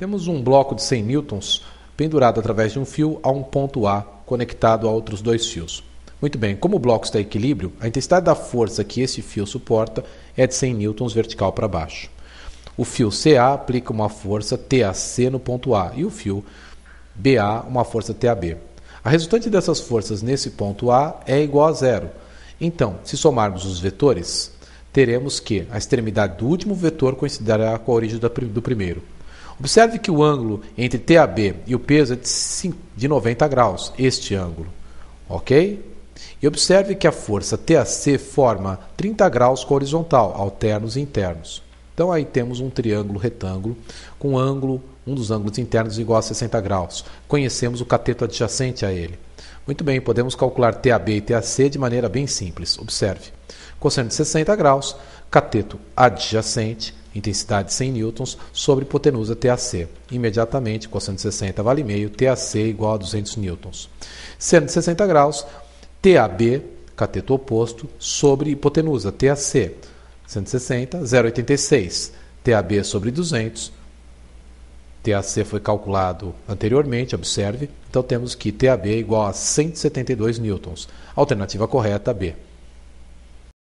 Temos um bloco de 100 newtons pendurado através de um fio a um ponto A conectado a outros dois fios. Muito bem, como o bloco está em equilíbrio, a intensidade da força que esse fio suporta é de 100 newtons vertical para baixo. O fio CA aplica uma força TAC no ponto A e o fio BA uma força TAB. A resultante dessas forças nesse ponto A é igual a zero. Então, se somarmos os vetores, teremos que a extremidade do último vetor coincidirá com a origem do primeiro. Observe que o ângulo entre TAB e o peso é de, 90 graus, este ângulo, ok? E observe que a força TAC forma 30 graus com a horizontal, alternos e internos. Então aí temos um triângulo retângulo com um ângulo, um dos ângulos internos igual a 60 graus. Conhecemos o cateto adjacente a ele. Muito bem, podemos calcular TAB e TAC de maneira bem simples. Observe. Cosseno de 60 graus cateto adjacente, intensidade 100 newtons, sobre hipotenusa TAC. Imediatamente, com 160 vale meio, TAC igual a 200 newtons. 160 graus, TAB, cateto oposto, sobre hipotenusa TAC. 160, 0,86. TAB sobre 200. TAC foi calculado anteriormente, observe. Então temos que TAB é igual a 172 newtons. Alternativa correta, B.